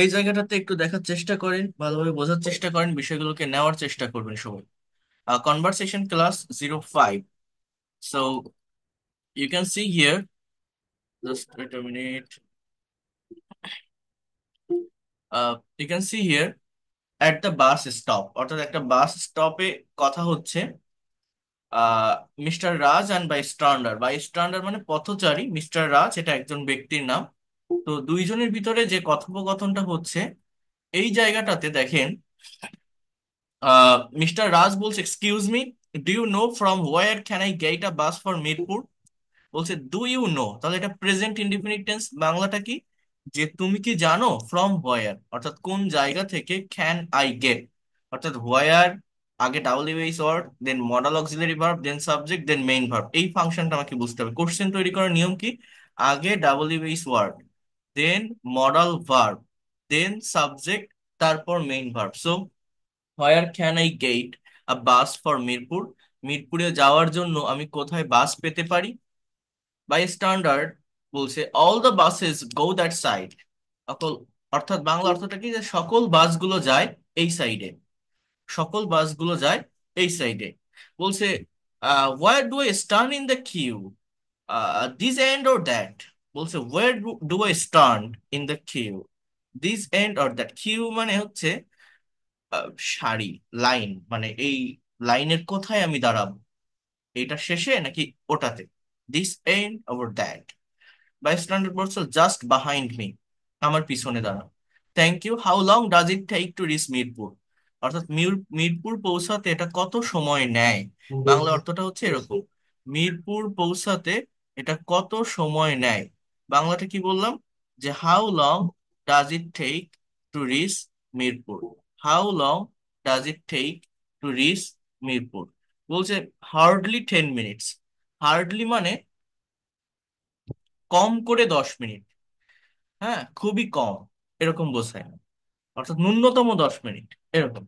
এই জায়গাটাতে একটু দেখার চেষ্টা করেন ভালোভাবে বোঝার চেষ্টা করেন বিষয়গুলোকে নেওয়ার চেষ্টা করবেন সবাই conversation class zero five so you can see here just wait a minute you can see here at the bus stop অর্থাৎ একটা বাস স্টপে কথা হচ্ছে Mister Raj and bystander bystander মানে পথচারী মিস্টার রাজ এটা একজন ব্যক্তির নাম তো দুইজনের ভিতরে যে কথোপকথনটা হচ্ছে এই জায়গাটাতে দেখেন মিস্টার রাজ বলছে excuse me do you know from where can I get a bus for Mirpur বলছে ডু ইউ নো তাহলে এটা প্রেজেন্ট ইন্ডিফিনিট টেন্স বাংলাটা কি যে তুমি কি জানো ফ্রম হোয়ার অর্থাৎ কোন জায়গা থেকে ক্যান আই গেট অর্থাৎ হোয়ার আগে double US word then modal auxiliary verb then subject then main verb এই ফাংশনটা আমাকে বুঝতে হবে কোশ্চেন তৈরি করার নিয়ম কি আগে double US word then modal verb then subject তারপর main verb so where can I get a bus for Mirpur মিরপুরে যাওয়ার জন্য আমি কোথায় বাস পেতে পারি বাই স্ট্যান্ডার্ড বলছে all the buses go that side সকল অর্থাৎ বাংলা অর্থটা কি যে সকল বাসগুলো যায় এই সাইডে সকল বাসগুলো যায় এই সাইডে বলছে where do I stand in the queue this end or that বলছে where do I stand in the queue this end or that queue মানে হচ্ছে সারি লাইন মানে এই লাইনের কোথায় আমি দাঁড়াবো এটা শেষে নাকি ওটাতে this end over that bystander বলছে জাস্ট বাহাইন্ড মি আমার পিছনে দাঁড়াও thank you how long does it take to reach Mirpur অর্থাৎ মিরপুর পৌঁছাতে এটা কত সময় নেয় বাংলা অর্থটা হচ্ছে এরকম মিরপুর পৌঁছাতে এটা কত সময় নেয় বাংলাটা কি বললাম যে how long does it take to reach Mirpur how long does it take to reach Mirpur বলছে হার্ডলি টেন মিনিটস হার্ডলি মানে কম করে দশ মিনিট হ্যাঁ খুবই কম এরকম বোঝায় অর্থাৎ ন্যূনতম দশ মিনিট এরকম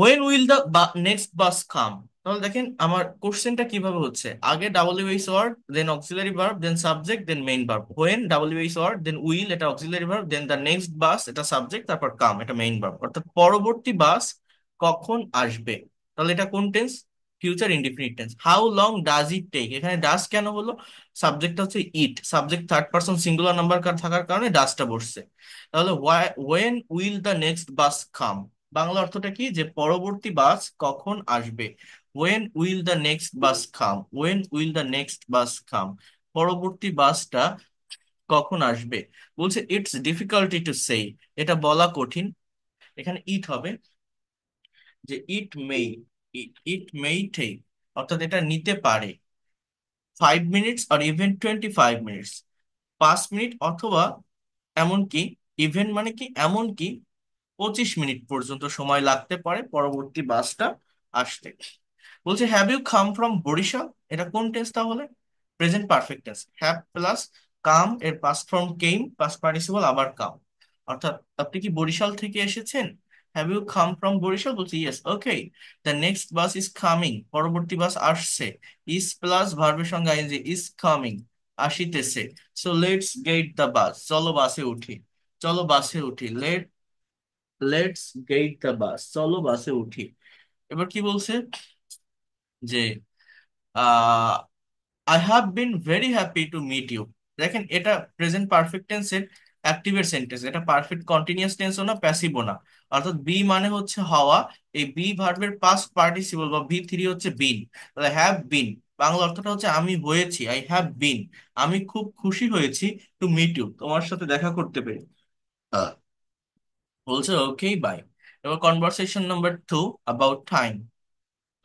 উইল will বা নেক্সট বাস কাম তাহলে দেখেন আমার কোশ্চেনটা কিভাবে হচ্ছে আগে U H word then auxiliary verb then subject then main verb when W H word then will এটা auxiliary verb then the next bus এটা সাবজেক্ট তারপর কাম এটা মেইন ভার্ব অর্থাৎ পরবর্তী বাস কখন আসবে তাহলে এটা কোন tense future indefinite tense how long does it take এখানে ডাস কেন হলো সাবজেক্টটা হচ্ছে it subject third person singular number থাকার কারণে ডাসটা বসছে তাহলে when will the next bus come Bangla অর্থটা কি যে পরবর্তী বাস কখন আসবে when will the next bus come when will the next bus come পরবর্তী বাসটা কখন আসবে বলছে ইটস ডিফিকাল্টি টু সেই এটা বলা কঠিন এখানে ইট হবে যে ইট মে ইট মে টেক অর্থাৎ এটা নিতে পারে five minutes or even twenty five minutes পাঁচ মিনিট অথবা এমনকি ইভেন মানে কি এমনকি পঁচিশ মিনিট পর্যন্ত সময় লাগতে পারে পরবর্তী বাসটা আসতে বলছে have you come from Barishal এটা কোন টেন্স তাহলে present perfect tense have plus come এর past form came past participle আবার কাম অর্থাৎ আপনি কি বরিশাল থেকে এসেছেন have you come from Barishal বলছি yes okay the next bus is coming পরবর্তী বাস আসছে ইজ প্লাস ভার্বের সঙ্গে যে ইজ কামিং আসিতেছে so let's get the bus চলো বাসে উঠি চলো বাসে উঠি let let's get the bus চলো বাসে উঠি এবার কি বলছে যে I have been very happy to meet you দেখেন এটা প্রেজেন্ট পারফেক্ট টেন্সের অ্যাক্টিভেট সেন্টেন্স এটা পারফেক্ট কন্টিনিউয়াস টেন্সও না প্যাসিভও না অর্থাৎ বি মানে হচ্ছে হওয়া এই বি ভার্বের পাস্ট পার্টিসিপল বা বি থ্রি হচ্ছে বিন তাহলে হ্যাভ বিন বাংলা অর্থটা হচ্ছে আমি হয়েছি আই হ্যাভ বিন আমি খুব খুশি হয়েছি টু মিট ইউ তোমার সাথে দেখা করতে পেরে বলছে ওকে বাই এবার conversation number two about time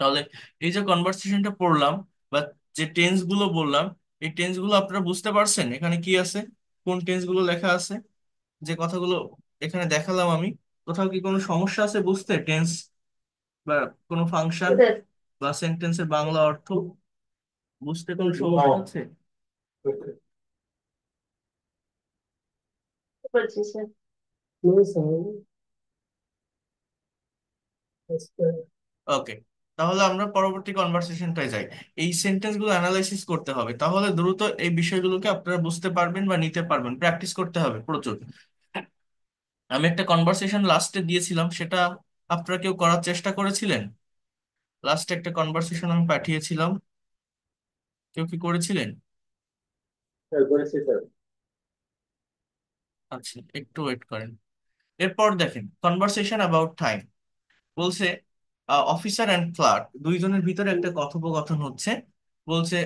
তাহলে এই যে কনভার্সেশনটা পড়লাম বা যে টেন্স গুলো বললাম এই টেন্স গুলো আপনারা বুঝতে পারছেন এখানে কি আছে কোন টেন্স গুলো লেখা আছে যে কথাগুলো এখানে দেখালাম আমি কোথাও কি কোনো সমস্যা আছে বুঝতে টেন্স বা কোনো ফাংশন বা সেন্টেন্সের বাংলা অর্থ বুঝতে কোনো সমস্যা আছে ওকে তাহলে আমরা পরবর্তী কনভার্সেশনটাই যাই এই সেন্টেন্স গুলো অ্যানালাইসিস করতে হবে তাহলে দ্রুত এই বিষয়গুলোকে আপনারা বুঝতে পারবেন বা নিতে পারবেন প্র্যাকটিস করতে হবে প্রচুর আমি একটা কনভার্সেশন লাস্টে দিয়েছিলাম সেটা আপনারা কেউ করার চেষ্টা করেছিলেন লাস্টে একটা কনভার্সেশন আমি পাঠিয়েছিলাম কেউ কি করেছিলেন আচ্ছা একটু ওয়েট করেন এরপর দেখেন কনভার্সেশন অ্যাবাউট টাইম বলছে অফিসার অ্যান্ড ক্লার্ক দুইজনের ভিতরে একটা কথোপকথন হচ্ছে বলছে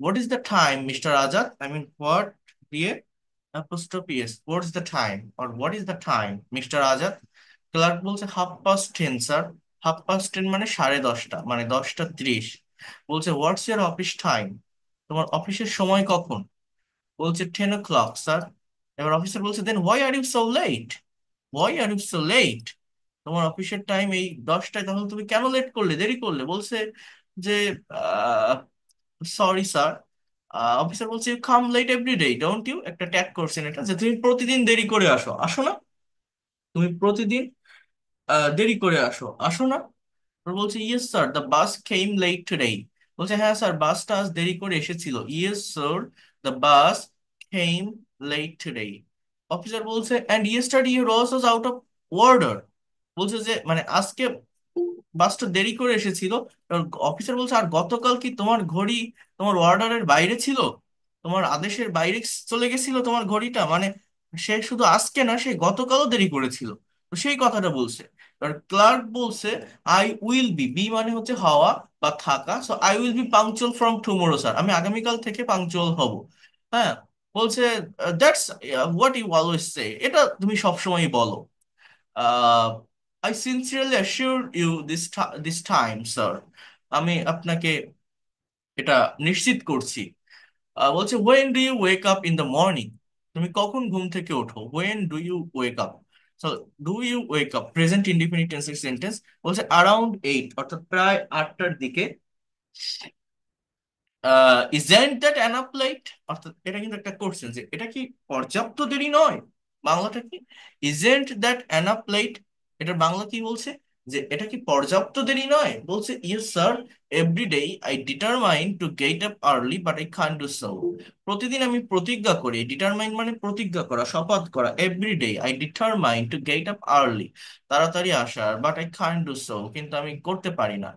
what is the time Mister Azad I mean what দিয়ে apostrophe s what is the time or what is the time Mister Azad clerk বলছে half past ten sir half past ten মানে সাড়ে দশটা মানে দশটা ত্রিশ বলছে হোয়াটস ইয়ার অফিস টাইম তোমার অফিসের সময় কখন বলছে টেন ও ক্লক স্যার এবার অফিসার বলছে then why are you so late why are you so late তোমার অফিসের টাইম এই দশটায় তখন তুমি কেন লেট করলে দেরি করলে বলছে যে সরি স্যার অফিসার বলছে come late every day don't you একটা ট্যাগ করছেন এটা যে তুমি প্রতিদিন দেরি করে আসো আসো না তুমি প্রতিদিন দেরি করে আসো আসো না বলছে yes sir the bus came late today বলছে হ্যাঁ স্যার বাসটা আজ দেরি করে এসেছিল yes sir the bus came late today officer বলছে অ্যান্ড ইয়েস্টারডে ইউ রস ওয়াজ আউট অফ অর্ডার বলছে যে মানে আজকে বাসটা দেরি করে এসেছিল অফিসার বলছে আর গতকাল কি তোমার ঘড়ি তোমার অর্ডারের বাইরে ছিল তোমার আদেশের বাইরে চলে গেছিল তোমার ঘড়িটা মানে সে শুধু আজকে না সে গতকালও দেরি করেছিল তো সেই কথাটা বলছে এবার ক্লার্ক বলছে আই উইল বি বি মানে হচ্ছে হওয়া বা থাকা so I will be punctual from tomorrow sir আমি আগামীকাল থেকে পাংচুয়াল হব হ্যাঁ বলছে that's what you always say এটা তুমি সবসময় বলো ah I sincerely assure you this this time sir আমি আপনাকে এটা নিশ্চিত করছি আহ, বলছে when do you wake up in the morning তুমি কখন ঘুম থেকে ওঠো when do you wake up do you wake up present independent টেন্সের সেন্টেন্স বলছে অ্যারাউন্ড এইট অর্থাৎ প্রায় আটটার দিকে ইজেন্ট দ্যাট অ্যানাপ লাইট অর্থাৎ এটা কিন্তু একটা কোশ্চেন যে এটা কি পর্যাপ্ত দেরি নয় বাংলাটা কি ইজেন্ট দ্যাট অ্যানাপ লাইট এটার বাংলা কি বলছে যে এটা কি পর্যাপ্ত দেরি নয় বলছে yes sir every day I determine to get up early but I can do so প্রতিদিন আমি প্রতিজ্ঞা করি ডিটারমাইন মানে প্রতিজ্ঞা করা শপথ করা every day I determine to get up early তাড়াতাড়ি আসার but I can do so কিন্তু আমি করতে পারি না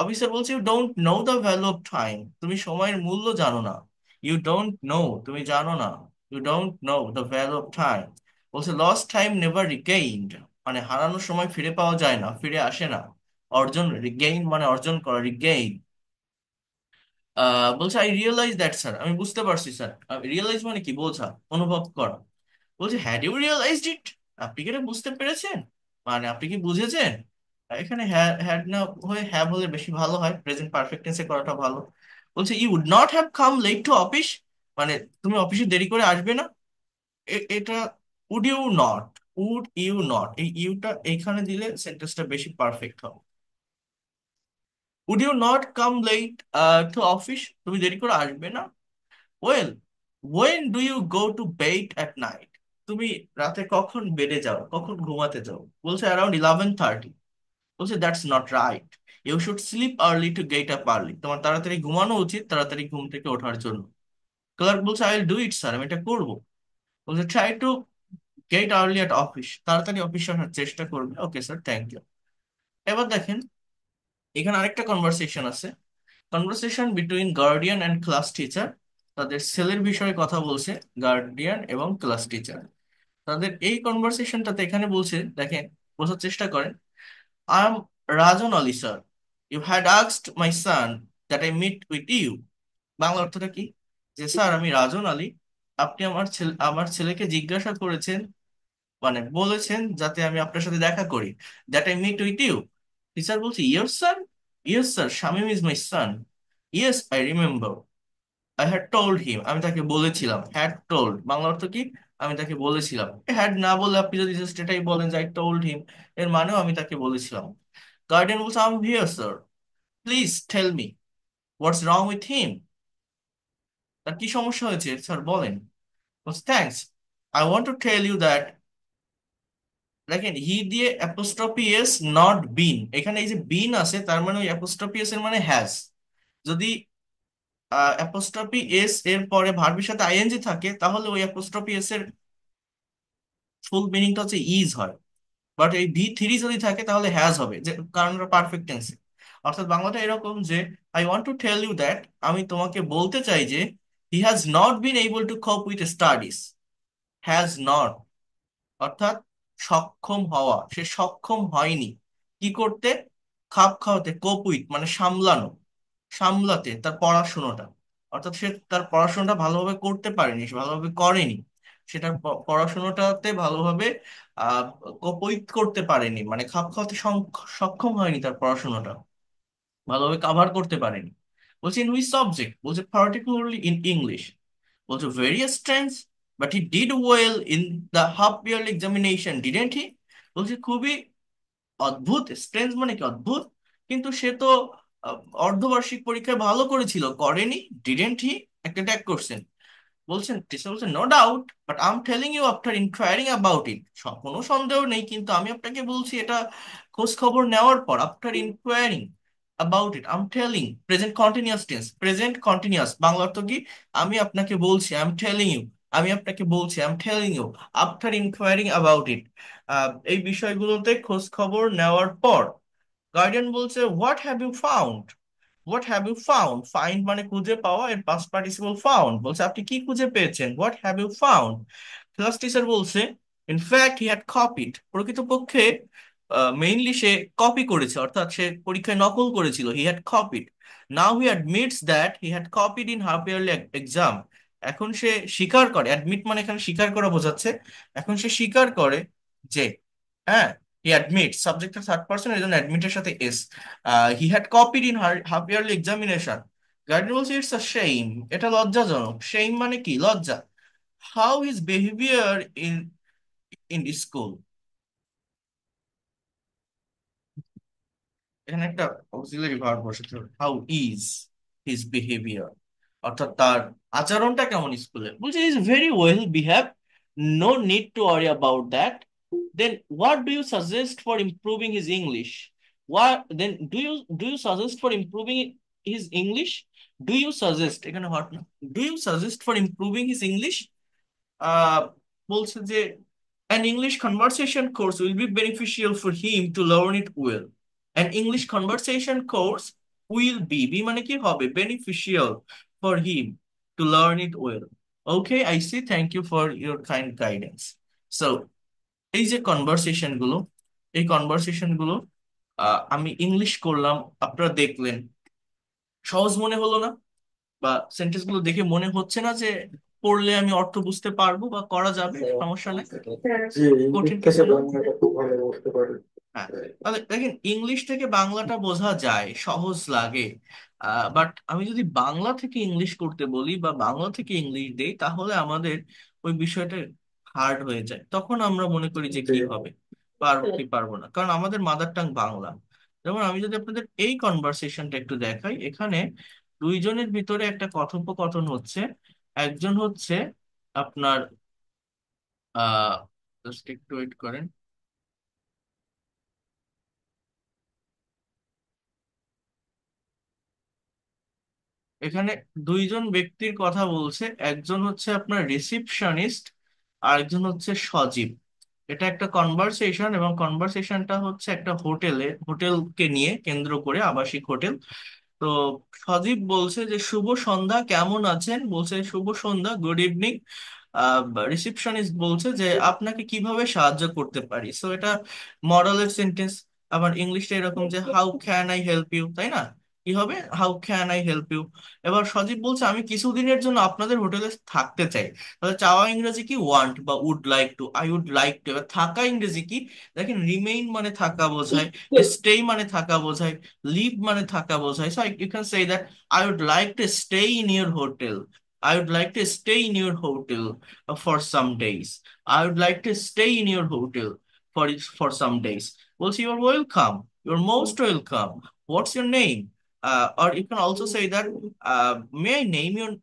অফিসার বলছে you don't know the value of time তুমি সময়ের মূল্য জানো না ইউ ডোন্ট নো তুমি জানো না you don't know the value of time বলছে লস্ট টাইম নেভার রিগেইনড মানে হারানোর সময় ফিরে পাওয়া যায় না ফিরে আসে না অর্জন রিগেইন মানে অর্জন করা রিগেইন বলছে আই রিয়েলাইজ দ্যাট স্যার আমি বুঝতে পারছি স্যার রিয়েলাইজ মানে কি বোঝা অনুভব করা বলছে হ্যাড ইউ রিয়েলাইজ ইট আপনি কি এটা বুঝতে পেরেছেন মানে আপনি কি বুঝেছেন এখানে হ্যাড না হয়ে হ্যাভ হলে বেশি ভালো হয় প্রেজেন্ট পারফেক্ট টেন্সে করাটা ভালো বলছে you would not have come late to office মানে তুমি অফিসে দেরি করে আসবে না এটা would you not would you not এই ইউটা এইখানে দিলে সেন্টেন্সটা বেশি পারফেক্ট হবে would you not come late to office তুমি দেরি করে আসবে না well when do you go to bed at night তুমি রাতে কখন বেডে যাও কখন ঘুমাতে যাও বলছে অ্যারাউন্ড ইলেভেন থার্টি বলছে that's not right you should sleep early to get up early তোমার তাড়াতাড়ি ঘুমানো উচিত তাড়াতাড়ি ঘুম থেকে ওঠার জন্য ক্লার্ক বলছে I will do it sir আমি এটা করবো বলছে try to get early at office তাড়াতাড়ি অফিস আসার চেষ্টা করবে ওকে স্যার থ্যাংক ইউ এবার দেখেন এখানে আরেকটা কনভারসেশন আছে conversation between guardian and class teacher তাদের সেলের বিষয়ে কথা বলছে গার্ডিয়ান এবং ক্লাস টিচার তাদের এই কনভারসেশনটাতে এখানে বলছে দেখেন বোঝার চেষ্টা করেন I am Rajan Oli sir you had asked my son that I meet with you Bangla অর্থটা কি যে স্যার আমি রাজন আলী আপনি আমার ছেলে আমার ছেলেকে জিজ্ঞাসা করেছেন মানে বলেছেন যাতে আমি আপনার সাথে দেখা করি that I meet with you teacher বলছে your son yeah sir Shamim is my son yes I remember I had told him আমি তাকে বলেছিলাম হ্যাড টোল্ড বাংলা অর্থ কি আমি তাকে বলেছিলাম হ্যাড না বলে আপনি যদি জাস্ট এটাই বলেন যে আই টোল্ড হিম এর মানেও আমি তাকে বলেছিলাম গার্ডিয়ান বলছে am here sir please tell me what's wrong with him তার কি সমস্যা হয়েছে স্যার বলেন thanks I want to tell you that দেখেন হি দিয়ে অ্যাপোস্ট্রফি এস নট বিন এখানে এই যে বিন আছে তার মানে ওই অ্যাপোস্ট্রফি এস এর মানে হ্যাজ যদি অ্যাপোস্ট্রফি এস এর পরে ভার্বের সাথে আইএনজি থাকে তাহলে ওই অ্যাপোস্ট্রফি এস এর ফুল মিনিংটা হচ্ছে ইজ হয় বাট এই ভি থ্রি যদি থাকে তাহলে হ্যাজ হবে যে কারণ ওটা পারফেক্ট টেন্স অর্থাৎ বাংলাটা এরকম যে I want to tell you that আমি তোমাকে বলতে চাই যে he has not been able to cope with studies has not অর্থাৎ সক্ষম হওয়া সে সক্ষম হয়নি কি করতে খাপ খাওয়াতে কোপ মানে সামলানো সামলাতে তার পড়াশোনাটা অর্থাৎ সে তার পড়াশোনাটা ভালোভাবে করতে পারেনি সে ভালোভাবে করেনি সেটার পড়াশোনাটাতে ভালোভাবে আহ কোপইত করতে পারেনি মানে খাপ খাওয়াতে সক্ষম হয়নি তার পড়াশোনাটা ভালোভাবে কাভার করতে পারেনি বলছে ইন উইচ সাবজেক্ট বলছে পার্টিকুলারলি ইন ইংলিশ বলছে various strengths but he did well in the half yearly examination didn't he বলছি খুবই অদ্ভুত স্ট্রেঞ্জ মানে কি অদ্ভুত কিন্তু সে তো অর্ধবার্ষিক পরীক্ষায় ভালো করেছিল করেনি ডিডেন্ট হি একটা ট্যাক করছেন বলছেন টিচার বলছেন no doubt but I am telling you after inquiring about it কোনো সন্দেহ নেই কিন্তু আমি আপনাকে বলছি এটা খোঁজ খবর নেওয়ার পর after inquiring about it I am telling present continuous tense present continuous বাংলার তো কি আমি আপনাকে বলছি আই এম টেলিং ইউ আমি আপনাকে বলছি I am telling you after inquiring about it এই বিষয়গুলোতে খোঁজ খবর নেওয়ার পর গার্ডিয়ান বলছে what have you found what have you found find মানে খুঁজে পাওয়া এর পাস্ট পার্টিসিপল ফাউন্ড বলছে আপনি কি খুঁজে পেয়েছেন what have you found class teacher বলছে ইনফ্যাক্ট হি হ্যাড কপিড প্রকৃতপক্ষে মেইনলি সে কপি করেছে অর্থাৎ সে পরীক্ষায় নকল করেছিল he had copied now he admits that he had copied in half yearly exam এখন সে স্বীকার করে অ্যাডমিট মানে এখানে স্বীকার করা বোঝাচ্ছে এখন সে স্বীকার করে যে হ্যাঁ হি অ্যাডমিট সাবজেক্টের থার্ড পার্সন এজন জন্য অ্যাডমিটের সাথে as he had copied in half yearly examination guardian বলছে ইটস আ শেম এটা লজ্জাজনক শেম মানে কি লজ্জা how his behaviour in in school এখানে একটা অক্সিলারি ভার্ব বসাতে হাউ ইজ হিজ বিহেভিয়ার অর্থাৎ তার আচরণটা কেমন স্কুলের বলছে is very well behave no need to worry about that then what do you suggest for improving his English what then do you do you suggest for improving his english do you suggest এখানে হট না do you suggest for improving his english uh বলছে যে an english conversation course will be beneficial for him to learn it well an english conversation course will be be মানে কি হবে beneficial for him to learn it well. Okay, I see. Thank you for your kind guidance. So, এই যে conversation গুলো এই conversation গুলো আমি English করলাম আপনারা দেখলেন সহজ মনে হলো না বা সেন্টেন্স গুলো দেখে মনে হচ্ছে না যে পড়লে আমি অর্থ বুঝতে পারবো বা করা যাবে হ্যাঁ, সমস্যা নেই হ্যাঁ। কঠিন কিছু হ্যাঁ তাহলে দেখেন ইংলিশ থেকে বাংলাটা বোঝা যায় সহজ লাগে বাট আমি যদি বাংলা থেকে ইংলিশ করতে বলি বা বাংলা থেকে ইংলিশ দেই তাহলে আমাদের ওই বিষয়টা হার্ড হয়ে যায় তখন আমরা মনে করি যে কি হবে পারবো কি পারবো না কারণ আমাদের মাদার টাং বাংলা যেমন আমি যদি আপনাদের এই কনভারসেশনটা একটু দেখাই এখানে দুইজনের ভিতরে একটা কথোপকথন হচ্ছে একজন হচ্ছে আপনার আহ জাস্ট একটু ওয়েট করেন এখানে দুইজন ব্যক্তির কথা বলছে একজন হচ্ছে আপনার রিসিপশনিস্ট আর একজন হচ্ছে সজীব এটা একটা কনভারসেশন এবং কনভারসেশনটা হচ্ছে একটা হোটেলে হোটেলকে নিয়ে কেন্দ্র করে আবাসিক হোটেল তো সজীব বলছে যে শুভ সন্ধ্যা কেমন আছেন বলছে শুভ সন্ধ্যা গুড ইভিনিং রিসিপশনিস্ট বলছে যে আপনাকে কিভাবে সাহায্য করতে পারি সো এটা মডেলের সেন্টেন্স আবার ইংলিশটা এরকম যে how can I help you তাই না কি হবে how can I help you এবার সজীব বলছে আমি কিছুদিনের জন্য আপনাদের হোটেলে থাকতে চাই তাহলে চাওয়া ইংরেজি কি ওয়ান্ট বা would like to I would like to এবার থাকা ইংরেজি কি দেখেন রিমেইন মানে থাকা বোঝায় স্টে মানে থাকা বোঝায় লিভ মানে থাকা বোঝায় so you can say that I would like to stay in your hotel I would like to stay in your hotel for some days. I would like to stay in your hotel for for some days. বলছি you are welcome. You are most welcome. What's your name? uh, or you can also say that uh, may I name your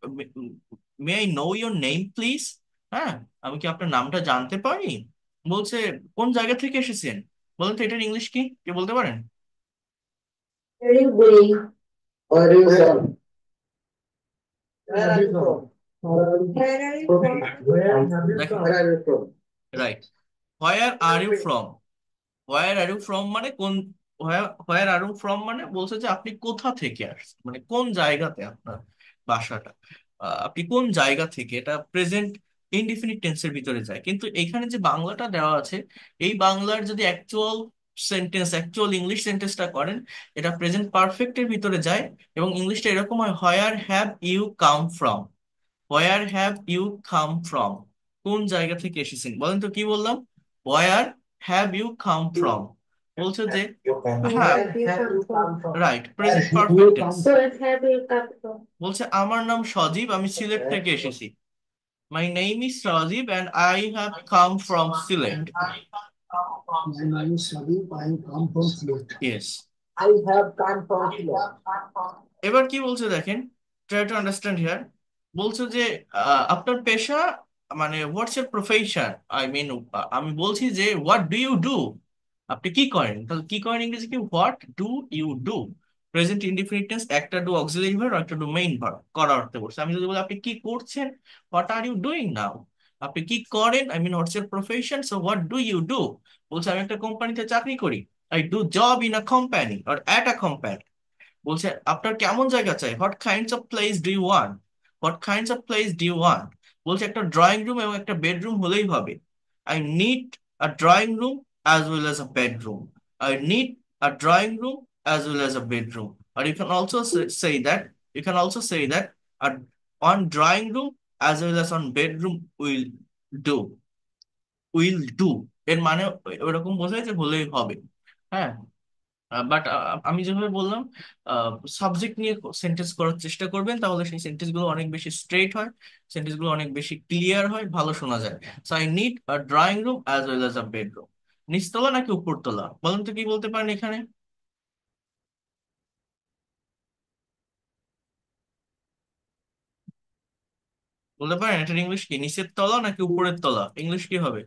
may I know your name please হ্যাঁ আমি কি আপনার নামটা জানতে পারি বলছে কোন জায়গা থেকে এসেছেন বলেন তো এটার ইংলিশ কি কে বলতে পারেন right where are you from where are you from মানে কোন হোয়ার আর ফ্রম মানে বলছে যে আপনি কোথা থেকে আসছেন মানে কোন জায়গাতে আপনার বাসাটা আপনি কোন জায়গা থেকে এটা প্রেজেন্ট ইনডিফিনিট টেন্সের ভিতরে যায় কিন্তু এখানে যে বাংলাটা দেওয়া আছে এই বাংলার যদি অ্যাকচুয়াল সেন্টেন্স অ্যাকচুয়াল ইংলিশ সেন্টেন্সটা করেন এটা প্রেজেন্ট পারফেক্টের ভিতরে যায় এবং ইংলিশটা এরকম হয় where have you come from where have you come from কোন জায়গা থেকে এসেছেন বলেন তো কি বললাম where have you come from বলছো যে হ্যাঁ রাইট প্রেজেন্ট পারফেক্ট বলছে আমার নাম সজীব আমি সিলেট থেকে এসেছি my name is Sajib and I have come from Sylhet yes এবার কি বলছে দেখেন ট্রাই টু আন্ডারস্ট্যান্ড হিয়ার বলছে যে আপনার পেশা মানে হোয়াটস ইয়ার প্রফেশন আই মিন আমি বলছি যে হোয়াট ডু ইউ ডু আপনি কি করেন তাহলে কি করেন ইংরেজি কি what do you do present indefinite tense একটা ডু অক্সিলারি ভার্ব একটা ডু মেইন ভার্ব করার অর্থে বলছে আমি যদি বলি আপনি কি করছেন what are you doing now আপনি কি করেন I mean what's your profession so what do you do বলছে আমি একটা কোম্পানিতে চাকরি করি I do job in a company or at a company বলছে আপনার কেমন জায়গা চাই what kinds of place do you want what kinds of place do you want বলছে একটা ড্রয়িং রুম এবং একটা বেডরুম হলেই হবে I need a drawing room as well as a bedroom. I need a drawing room as well as a bedroom. Or you can also say that, you can also say that a, on drawing room as well as on bedroom will do. Will do. এর মানে ওরকম বোঝায় যে হলেই হবে হ্যাঁ but আমি যেভাবে বললাম সাবজেক্ট নিয়ে সেন্টেন্স করার চেষ্টা করবেন তাহলে সেই সেন্টেন্সগুলো অনেক বেশি স্ট্রেট হয় সেন্টেন্সগুলো অনেক বেশি ক্লিয়ার হয় ভালো শোনা যায় so I need a drawing room as well as a bedroom নিচতলা নাকি উপরতলা বলেন তো কি বলতে পারেন এখানে বলতে পারেন এটার ইংলিশ কি নিচের তলা নাকি উপরের তলা ইংলিশ কি হবে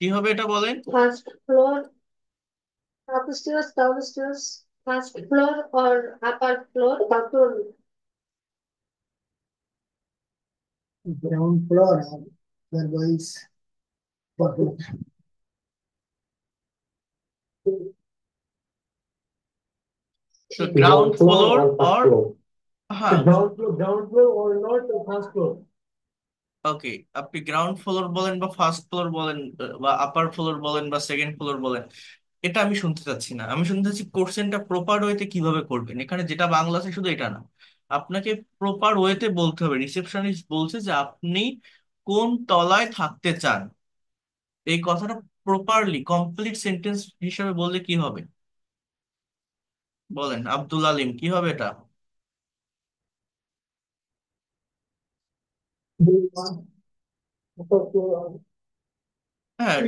কি হবে এটা বলেন first floor first floor or upper floor? Bathroom. Ground floor, that ground floor or? Uh -huh. ground, floor, ground floor or not the first floor? Okay, up ground floor, ball and first floor, ball and uh, upper floor, ball and second floor, ball and এটা আমি শুনতে চাচ্ছি না আমি শুনতে চাচ্ছি কোশ্চেনটা proper ওয়েতে কিভাবে করবেন এখানে যেটা বাংলা আছে শুধু এটা না আপনাকে প্রপার ওয়েতে বলতে হবে রিসেপশনিস্ট বলছে যে আপনি কোন তলায় থাকতে চান এই কথাটা প্রপারলি কমপ্লিট সেন্টেন্স হিসেবে বললে কি হবে বলেন আব্দুল আলিম কি হবে এটা হ্যাঁ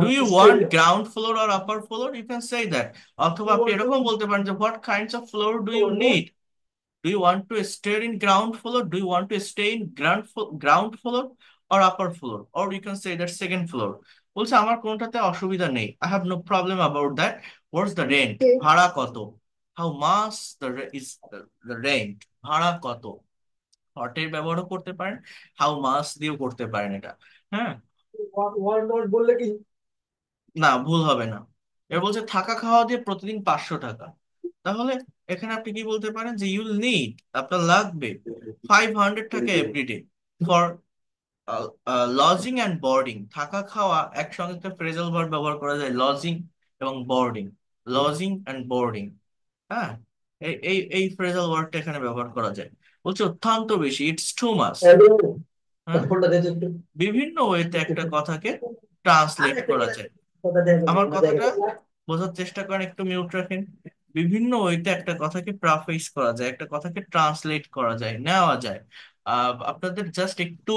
do you want ground floor or upper floor you can say that অথবা আপনি এরকম বলতে পারেন যে what kinds of floor do you need do you want to stay in ground floor do you want to stay in ground ground floor or upper floor or you can say that second floor বলছে আমার কোনটাতে অসুবিধা নেই I have no problem about that what's the rent ভাড়া কত how much the is the rent ভাড়া কত হটের ব্যবহারও করতে পারেন হাউ মাস দিয়েও করতে পারেন এটা হ্যাঁ ওয়ার্ড বললে কি না ভুল হবে না এবার বলছে থাকা খাওয়া দিয়ে প্রতিদিন পাঁচশো টাকা তাহলে এখানে আপনি কি বলতে পারেন যে ইউল নিড আপনার লাগবে ফাইভ হান্ড্রেড টাকা every day for lodging and boarding থাকা খাওয়া একসঙ্গে একটা ফ্রেজাল ভার্ব ব্যবহার করা যায় লজিং এবং বোর্ডিং লজিং অ্যান্ড বোর্ডিং হ্যাঁ এই এই ফ্রেজাল ওয়ার্ডটা এখানে ব্যবহার করা যায় বলছে অত্যন্ত বেশি ইটস টু মাস বিভিন্ন ওয়েতে একটা কথাকে ট্রান্সলেট করা যায় আমার কথাটা বোঝার চেষ্টা করেন একটু মিউট রাখেন বিভিন্ন ওইতে একটা কথাকে প্রাফেস করা যায় একটা কথাকে ট্রান্সলেট করা যায় নেওয়া যায় আপনাদের জাস্ট একটু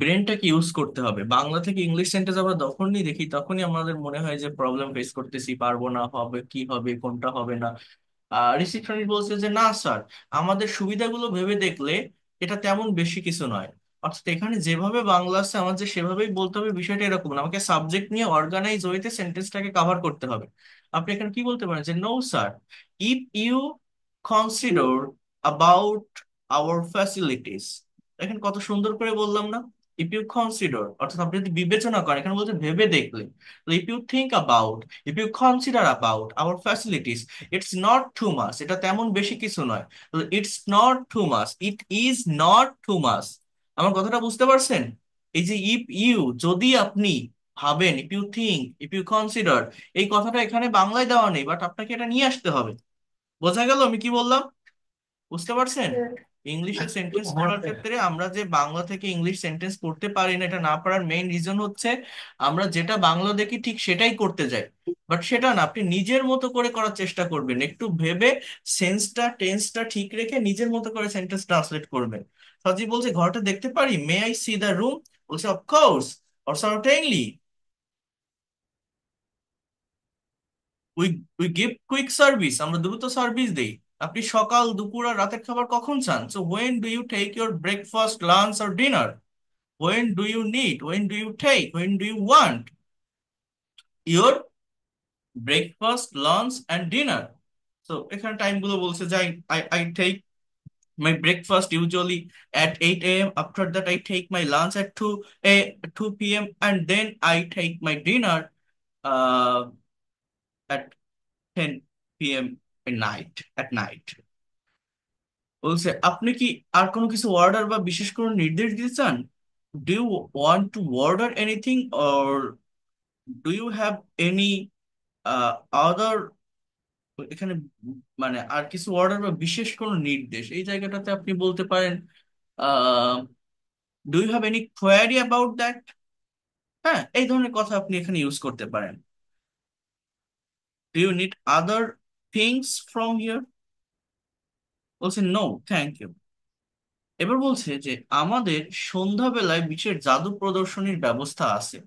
ব্রেনটাকে ইউজ করতে হবে বাংলা থেকে ইংলিশ সেন্টেন্স আমরা যখনই দেখি তখনই আমাদের মনে হয় যে প্রবলেম ফেস করতেছি পারবো না হবে কি হবে কোনটা হবে না রিসিপশনিস্ট বলছে যে না স্যার আমাদের সুবিধাগুলো ভেবে দেখলে এটা তেমন বেশি কিছু নয় অর্থাৎ এখানে যেভাবে বাংলা আছে আমার যে সেভাবেই বলতে হবে বিষয়টা এরকম না আমাকে সাবজেক্ট নিয়ে অর্গানাইজ হইতে সেন্টেন্সটাকে কভার করতে হবে আপনি এখানে কি বলতে পারেন যে no sir if you consider about our facilities এখানে কত সুন্দর করে বললাম না ইফ ইউ কনসিডার অর্থাৎ আপনি যদি বিবেচনা করেন এখানে বলতে ভেবে দেখলেন if you think about if you consider about our facilities it's not too much এটা তেমন বেশি কিছু নয় it's not too much it is not too much আমার কথাটা বুঝতে পারছেন এই যে ইফ ইউ যদি আপনি ভাবেন if you think if you consider এই কথাটা এখানে বাংলায় দেওয়া নেই বাট আপনাকে এটা নিয়ে আসতে হবে বোঝা গেল আমি কি বললাম বুঝতে পারছেন ইংলিশে সেন্টেন্স পড়ার ক্ষেত্রে আমরা যে বাংলা থেকে ইংলিশ সেন্টেন্স পড়তে পারি না এটা না পারার মেইন রিজন হচ্ছে আমরা যেটা বাংলা দেখি ঠিক সেটাই করতে যাই বাট সেটা না আপনি নিজের মতো করে করার চেষ্টা করবেন একটু ভেবে সেন্সটা টেন্সটা ঠিক রেখে নিজের মতো করে সেন্টেন্স ট্রান্সলেট করবেন সাজি বলছে ঘরটা দেখতে পারি may I see the room বলছে of course or certainly we we give quick service আমরা দ্রুত সার্ভিস দেই আপনি সকাল দুপুর আর রাতের খাবার কখন চান so when do you take your breakfast lunch আর dinner when do you need when do you take when do you want your breakfast lunch and dinner তো এখানে টাইমগুলো বলছে যে I I take my breakfast usually at 8 a.m. After that, I take my lunch at 2 a 2 p.m. and then I take my dinner uh, at 10 p.m. at night at night. বলছে আপনি কি আর কোনো কিছু অর্ডার বা বিশেষ কোনো নির্দেশ দিতে চান do you want to order anything or do you have any other এখানে মানে আর কিছু অর্ডার বা বিশেষ কোনো নির্দেশ এই জায়গাটাতে আপনি বলতে পারেন do you have any query about that হ্যাঁ এই ধরনের কথা আপনি এখানে ইউজ করতে পারেন do you need other things from here বলছে নো থ্যাংক ইউ এবার বলছে যে আমাদের সন্ধ্যাবেলায় বিশেষ জাদু প্রদর্শনীর ব্যবস্থা আছে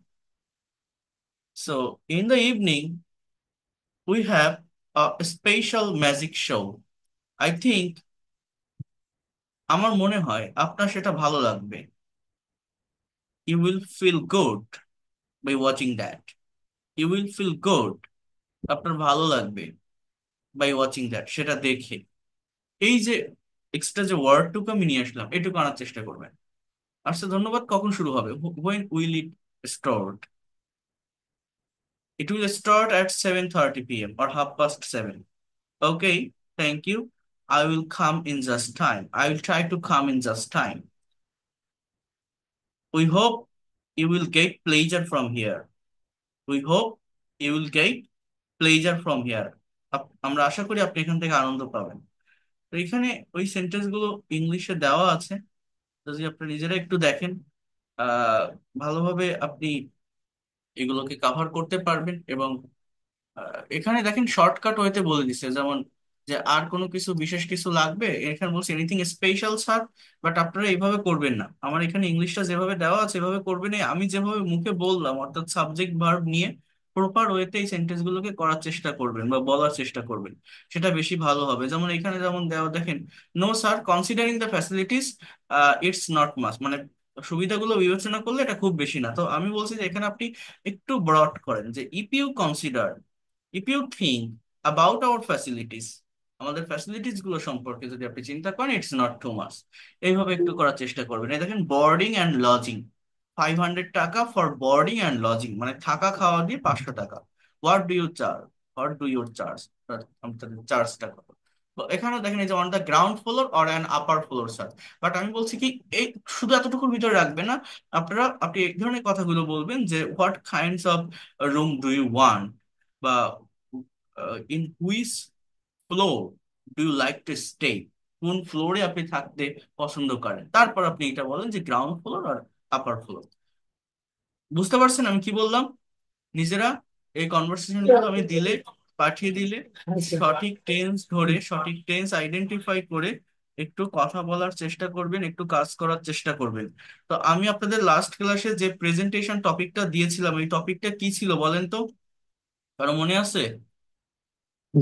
so in the evening we have a special magic show. I think আমার মনে হয় আপনার সেটা ভালো লাগবে you will feel good by watching that you will feel good আপনার ভালো লাগবে বাই ওয়াচিং দ্যাট সেটা দেখে এই যে এক্সট্রা যে ওয়ার্ডটুকু আমি নিয়ে আসলাম এটুকু আনার চেষ্টা করবেন আচ্ছা ধন্যবাদ কখন শুরু হবে when will it start It will start at 7 30 p.m. or half past seven Okay, thank you. I will come in just time. I will try to come in just time. We hope you will get pleasure from here. We hope you will get pleasure from here. আমরা আশা করি আপনি এখান থেকে আনন্দ পাবেন তো এখানে ওই সেন্টেন্সগুলো ইংলিশে দেওয়া আছে যদি আপনারা নিজেরা একটু দেখেন ভালোভাবে আপনি এগুলোকে কাভার করতে পারবেন এবং এখানে দেখেন শর্টকাট ওয়েতে বলে দিছে যেমন যে আর কোনো কিছু বিশেষ কিছু লাগবে এখানে বলছে এনিথিং স্পেশাল স্যার বাট আপনারা এইভাবে করবেন না আমার এখানে ইংলিশটা যেভাবে দেওয়া আছে এভাবে করবেন আমি যেভাবে মুখে বললাম অর্থাৎ সাবজেক্ট ভার্ব নিয়ে প্রপার ওয়েতে এই সেন্টেন্স গুলোকে করার চেষ্টা করবেন বা বলার চেষ্টা করবেন সেটা বেশি ভালো হবে যেমন এখানে যেমন দেওয়া দেখেন no sir considering the facilities it's not much মানে সুবিধাগুলো বিবেচনা করলে এটা খুব বেশি না তো আমি বলছি যে এখানে আপনি একটু ব্রড করেন যে if you consider if you think about our facilities আমাদের ফ্যাসিলিটিস গুলো সম্পর্কে যদি আপনি চিন্তা করেন ইটস নট টু মাস এইভাবে একটু করার চেষ্টা করবেন এই দেখেন boarding and lodging five hundred টাকা ফর বোর্ডিং অ্যান্ড লজিং মানে থাকা খাওয়া দিয়ে পাঁচশো টাকা what do you charge what do your charge চার্জটা কত এখানে দেখেন যে on the ground floor or an upper floor sir but আমি বলছি কি এই শুধু এতটুকুর ভিতরে রাখবে না আপনারা আপনি এই ধরনের কথাগুলো বলবেন যে what kinds of room do you want বা in which floor do you like to stay কোন ফ্লোরে আপনি থাকতে পছন্দ করেন তারপর আপনি এটা বলেন যে গ্রাউন্ড ফ্লোর আর আপার ফ্লোর বুঝতে পারছেন আমি কি বললাম নিজেরা এই কনভার্সেশনগুলো আমি দিলে পাঠিয়ে দিলে আচ্ছা। সঠিক টেন্স ধরে সঠিক টেন্স আইডেন্টিফাই করে একটু কথা বলার চেষ্টা করবেন একটু কাজ করার চেষ্টা করবেন তো আমি আপনাদের লাস্ট ক্লাসে যে প্রেজেন্টেশন টপিকটা দিয়েছিলাম এই টপিকটা কি ছিল বলেন তো কারো মনে আছে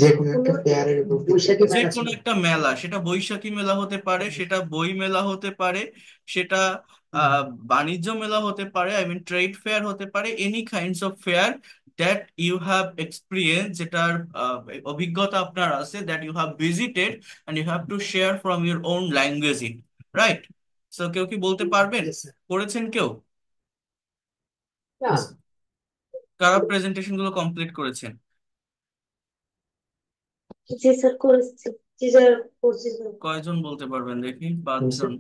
যে কোনো একটা মেলা সেটা বৈশাখী মেলা হতে পারে আচ্ছা। সেটা বই মেলা হতে পারে সেটা আহ বাণিজ্য মেলা হতে পারে আই মিন ট্রেড ফেয়ার হতে পারে any kinds of fair that you have experience যেটার অভিজ্ঞতা আপনার আছে that you have visited and you have to share from your own language in right so কেউ কি বলতে পারবেন করেছেন কেউ কারা প্রেজেন্টেশন গুলো কমপ্লিট করেছেন জি স্যার স্যার করছি স্যার কয়জন বলতে পারবেন দেখি পাঁচজন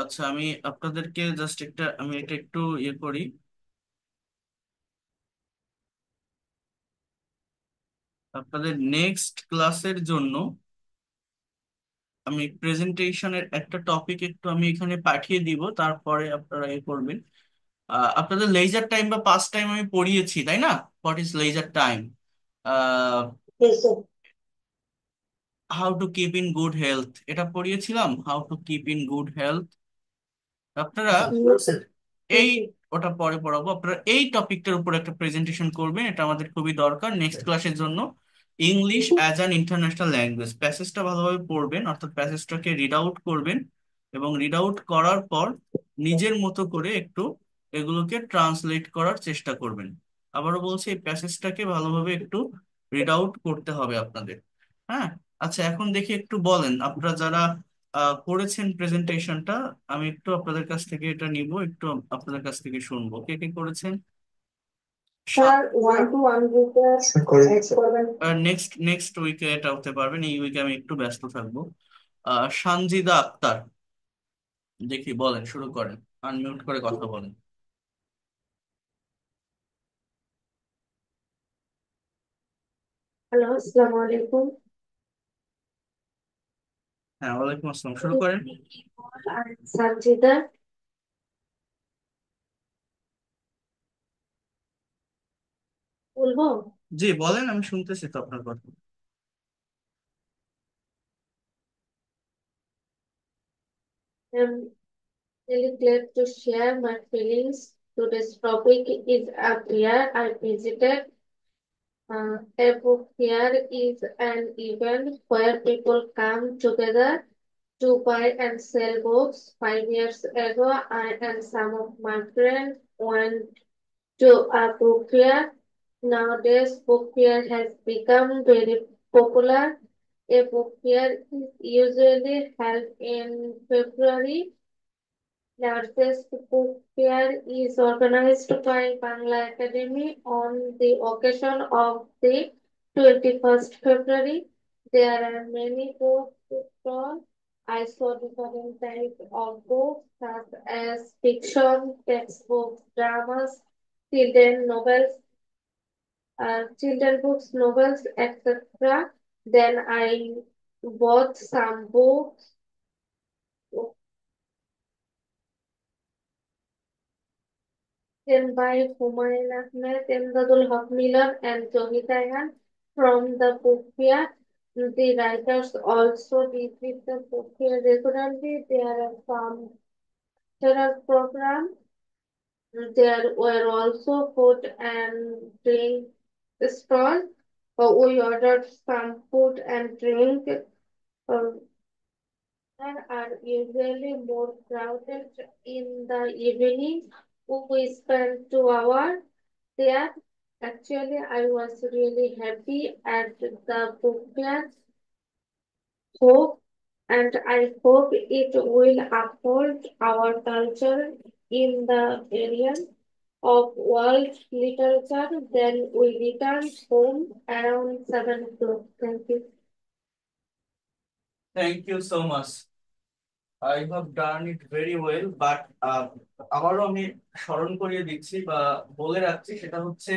আচ্ছা আমি আপনাদেরকে জাস্ট একটা আমি এটা একটু ইয়ে করি আপনাদের নেক্সট ক্লাসের জন্য আমি প্রেজেন্টেশনের একটা টপিক একটু আমি এখানে পাঠিয়ে দিব তারপরে আপনারা এ করবেন আপনাদের লেজার টাইম বা পাস টাইম আমি পড়িয়েছি তাই না what is leisure time how to keep in good health এটা পড়িয়েছিলাম how to keep in good health আপনারা এই ওটা পরে পড়াবো আপনারা এই টপিকটার উপর একটা প্রেজেন্টেশন করবেন এটা আমাদের খুবই দরকার নেক্সট ক্লাসের জন্য English as an international language প্যাসেজটা ভালোভাবে পড়বেন অর্থাৎ প্যাসেজটাকে রিড আউট করবেন এবং রিড আউট করার পর নিজের মতো করে একটু এগুলোকে ট্রান্সলেট করার চেষ্টা করবেন আবারও বলছি এই প্যাসেজটাকে ভালোভাবে একটু রিড আউট করতে হবে আপনাদের হ্যাঁ আচ্ছা এখন দেখি একটু বলেন আপনারা যারা করেছেন প্রেজেন্টেশনটা আমি একটু আপনাদের কাছ থেকে এটা নিব একটু আপনাদের কাছ থেকে শুনবো কে কে করেছেন স্যার ওয়ান টু ওয়ান গ্রুপে অ্যাড করবেন নেক্সট নেক্সট উইকে এটা হতে পারবেন এই উইকে আমি একটু ব্যস্ত থাকবো সানজিদা আক্তার দেখি বলেন শুরু করেন আনমিউট করে কথা বলেন হ্যালো আলাইকুম হ্যাঁ ওয়ালাইকুম আসসালাম শুরু করেন সানজিদা বলবো জি বলেন আমি শুনতেছি তো আপনার কথা I'm really glad to share my feelings. to this topic is a fair I visited. Uh, a book here is an event where people come together to buy and sell books. Five years ago, I and some of my friends went to a book here Nowadays, book fair has become very popular. A book fair is usually held in February. Largest book fair is organized by Bangla Academy on the occasion of the 21st February. There are many books stores. I saw different types of books such as fiction, textbooks, dramas, children novels, uh, children books, novels, etc. Then I bought some books. Then by Humayun Ahmed, Imdadul Haq Miller, and Johid Tayhan from the book fair. The writers also visit the book fair regularly. There are some cultural programs. There were also food and drink stall, uh, we ordered some food and drink. Um, and there are usually more crowded in the evening. We spent two hours there. Actually, I was really happy at the book Hope, and I hope it will uphold our culture in the area. of world literature, then we return home around 7 o'clock. Thank you. Thank you so much. I have done it very well, but uh, আবারও আমি স্মরণ করিয়ে দিচ্ছি বা বলে রাখছি সেটা হচ্ছে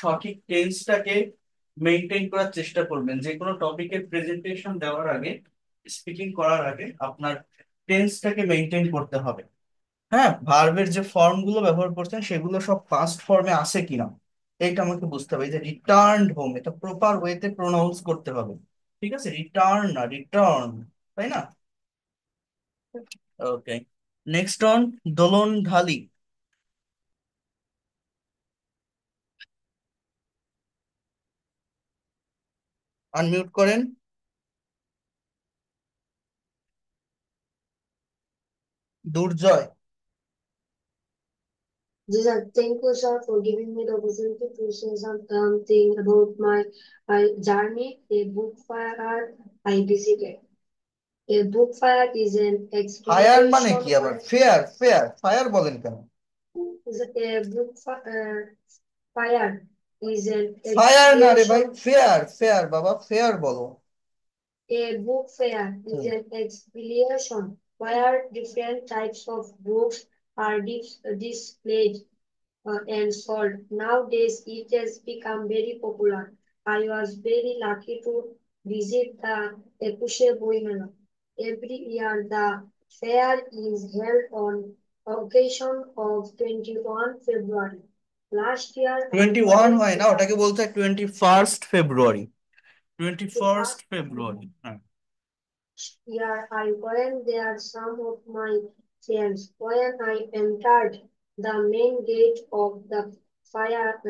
সঠিক টেন্সটাকে মেনটেন করার চেষ্টা করবেন যে কোনো টপিকের প্রেজেন্টেশন দেওয়ার আগে স্পিকিং করার আগে আপনার টেন্সটাকে মেনটেন করতে হবে হ্যাঁ ভার্বের যে ফর্মগুলো ব্যবহার করছেন সেগুলো সব পাস্ট ফর্মে আছে কিনা এটা আমাকে বুঝতে হবে যে রিটার্ন হোম এটা প্রপার ওয়েতে প্রোনাউন্স করতে হবে ঠিক আছে রিটার্ন না রিটার্ন তাই না okay next on Dolon Dhali unmute করেন Durjoy Jesus, thank you, sir, for giving me the opportunity to say something about my, my journey, a book fire I visited. A book fire is an experience. fire fire, fire, fire, fire fire, fire, A book fire is an fire না fair ভাই fair A book fair is an exhibition where different types of books are dis displayed uh, and sold. Nowadays, it has become very popular. I was very lucky to visit the Ekushe Boimela. Every year, the fair is held on occasion of 21 February. Last year... 21 হয় না 21st February. 21st February. Yeah, I went there some of my chance when I entered the main gate of the fire,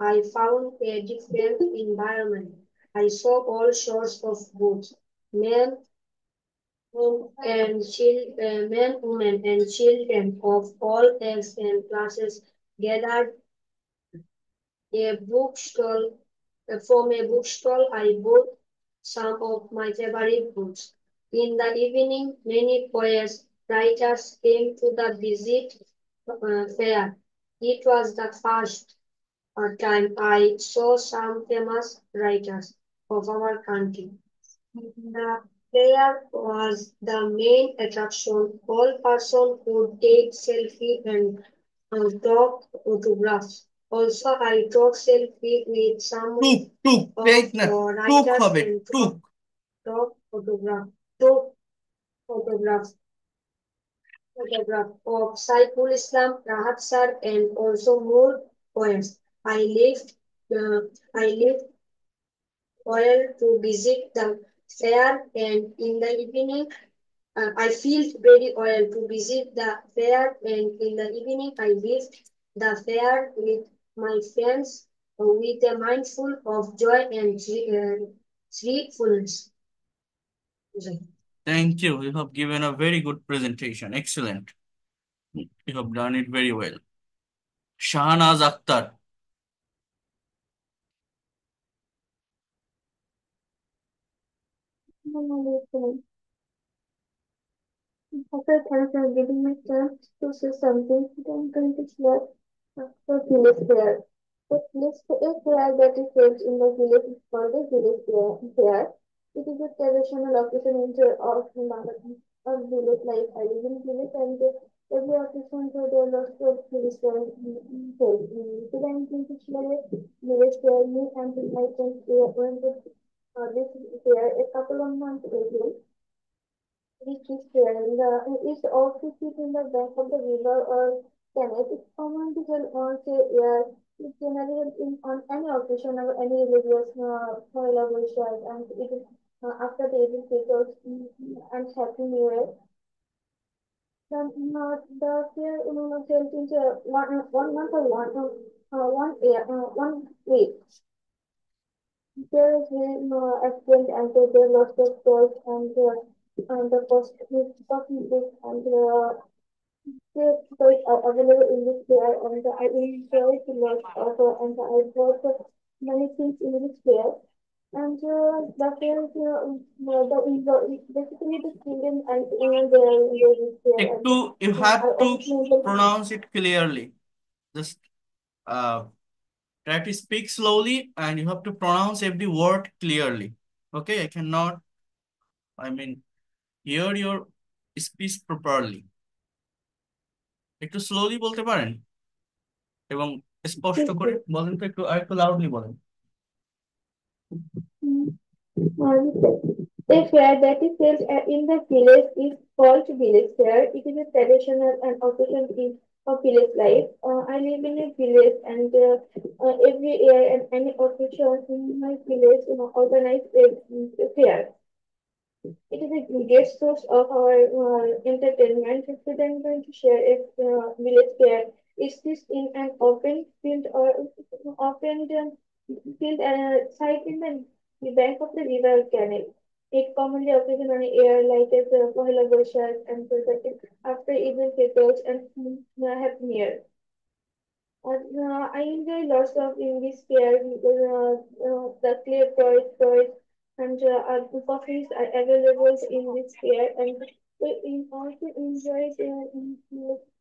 I found a different environment. I saw all sorts of goods, men and children, uh, men, women, and children of all ages and classes gathered a bookstall. Uh, from a bookstall, I bought some of my favorite books. In the evening, many poets writers came to the visit uh, fair. It was the first uh, time I saw some famous writers of our country. The fair was the main attraction. All person could take selfie and uh, talk autograph. Also, I took selfie with some took, took, of the writers took, and took, took took photograph of Saiful Islam, Rahat and also more poems. I left, uh, I left oil to visit the fair, and in the evening, uh, I felt very oil to visit the fair, and in the evening, I left the fair with my friends uh, with a mindful of joy and uh, cheerfulness. Thank you. You have given a very good presentation. Excellent. You have done it very well. Shahnaz Akhtar. After thanks for giving me chance to say something, I'm going to share after village prayer. But next to a prayer that is said in the village is called the village prayer. It is a traditional in occupation of of village life. I live in village and every occupation for the lost of village Preventing such village where me and my friends were going to this fair a couple of months ago. Which is fair in the is also sit in the bank of the river or canal. It's common to tell on say yeah it's generally in on any occasion or any religious uh, celebration and it is uh, after the April papers and Happy New Year. Then uh, the fair uh, fell into one, one month or one, uh, uh, one, year, uh, one week. There is an uh, accident and they, they lost their toys and, uh, and the first week talking book and the uh, their toys are available in this fair and I enjoyed the lot of and I bought many things in this fair. And uh, uh, the, the, basically the and in to you have to pronounce it clearly. Just uh, try to speak slowly and you have to pronounce every word clearly. Okay, I cannot, I mean, hear your speech properly. একটু slowly বলতে পারেন এবং স্পষ্ট করে বলেন তো একটু আর লাউডলি বলেন the fair that is held in the village is called village fair. It is a traditional and occasion is of village life. Uh, I live in a village and uh, uh, every year and any official in my village you know, organize a fair. It is a great source of our uh, entertainment. If I'm going to share a uh, village fair, is this in an open field or open um, built a uh, site in the bank of the river canal. It commonly occurs on air like as uh, Pohela Boishak and protected after even Fitr and Happy New uh, uh, I enjoy lots of English fair because uh, uh, the clear toys, toys, and uh, coffees are available in this fair. And we also enjoy the um,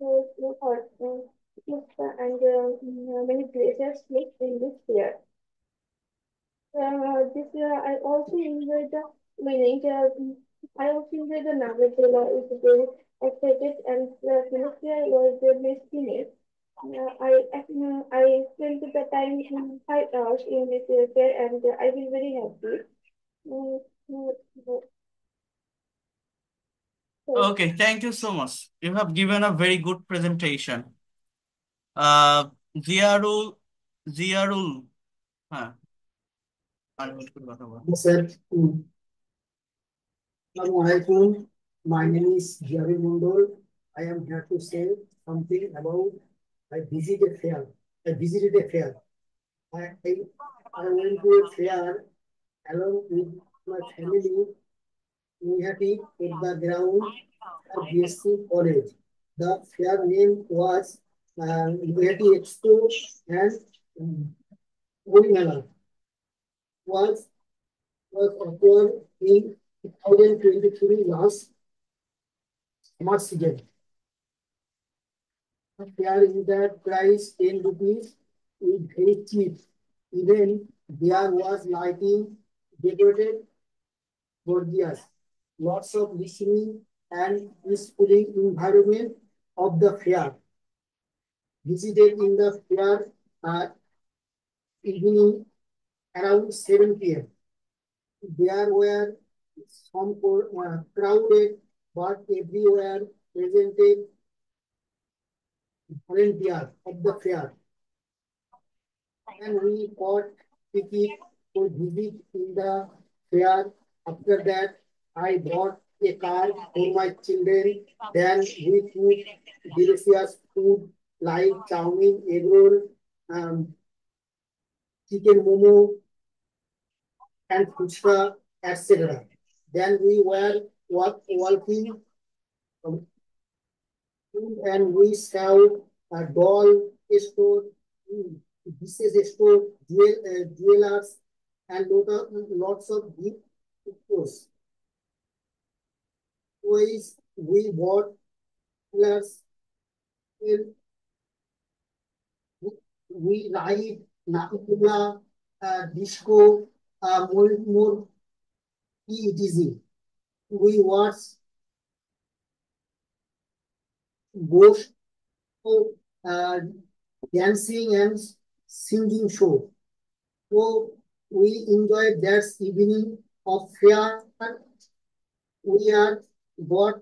uh, hot uh, and uh, many places in this fair. Uh, this year I also enjoyed the meaning. Uh, I also enjoyed the Nagatela. It's very excited and uh, the semester was the best in uh, I uh, I spent the time in five hours in this semester and uh, I feel very happy. Mm, mm, okay, thank you so much. You have given a very good presentation. Uh, Ziarul, Ziarul, huh? Sir, um, Assalamualaikum. My name is Jerry Mundol. I am here to say something about I visited a fair. I visited a fair. I, I, I went to a fair along with my family. We had it at the ground at BSC College. The fair name was uh, Nihati Expo and Gulimela. Um, was was in 2023 last March season. There is that price 10 rupees is very cheap. Even there was lighting decorated gorgeous. Lots of listening and peaceful environment of the fair. Visited in the fair uh, evening around 7 p.m. There were some uh, crowded, but everywhere presented volunteers at the fair. And we got ticket to visit in the fair. After that, I bought a car for my children. Then we took delicious food like chowmin, egg roll, um, chicken momo, and fuchka, etc. Then we were walk walking and we sell a doll store, dishes store, jewel, uh, jewelers, and lots of deep stores. Toys we bought plus we we lied নাটকুলা disco more ইটিজি we watch both dancing and singing show ও we enjoy that's evening of fair we are got